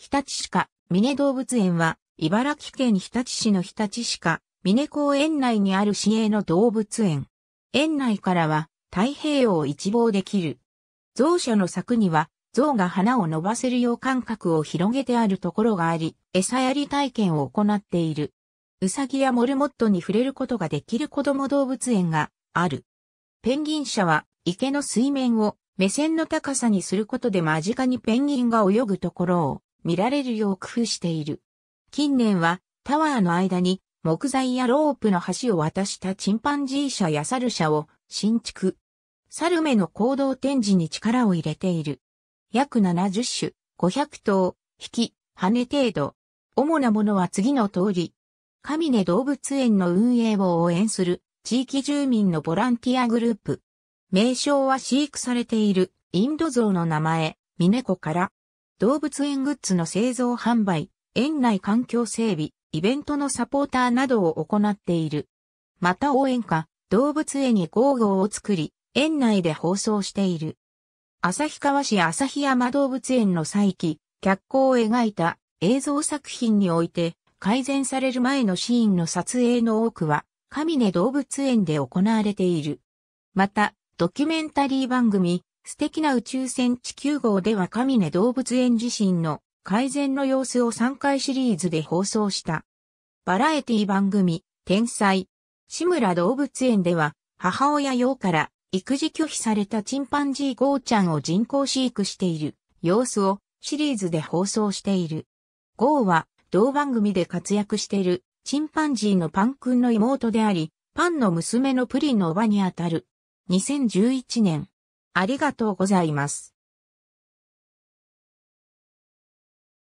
日立市か、峰動物園は、茨城県日立市の日立市か、峰公園内にある市営の動物園。園内からは、太平洋を一望できる。象舎の柵には、象が花を伸ばせるよう感覚を広げてあるところがあり、餌やり体験を行っている。ウサギやモルモットに触れることができる子供動物園がある。ペンギン舎は、池の水面を目線の高さにすることで間近にペンギンが泳ぐところを見られるよう工夫している。近年はタワーの間に木材やロープの橋を渡したチンパンジー車やサル車を新築。サルメの行動展示に力を入れている。約70種、500頭、引き、羽程度。主なものは次の通り。神根動物園の運営を応援する地域住民のボランティアグループ。名称は飼育されているインド象の名前、ミネコから動物園グッズの製造販売、園内環境整備、イベントのサポーターなどを行っている。また応援歌、動物園に号号を作り、園内で放送している。旭川市旭山動物園の再起、脚光を描いた映像作品において、改善される前のシーンの撮影の多くは、神根動物園で行われている。また、ドキュメンタリー番組、素敵な宇宙船地球号では神根動物園自身の改善の様子を3回シリーズで放送した。バラエティ番組、天才、志村動物園では、母親用から育児拒否されたチンパンジーゴーちゃんを人工飼育している様子をシリーズで放送している。ゴーは同番組で活躍しているチンパンジーのパン君の妹であり、パンの娘のプリンのおばにあたる。2011年、ありがとうございます。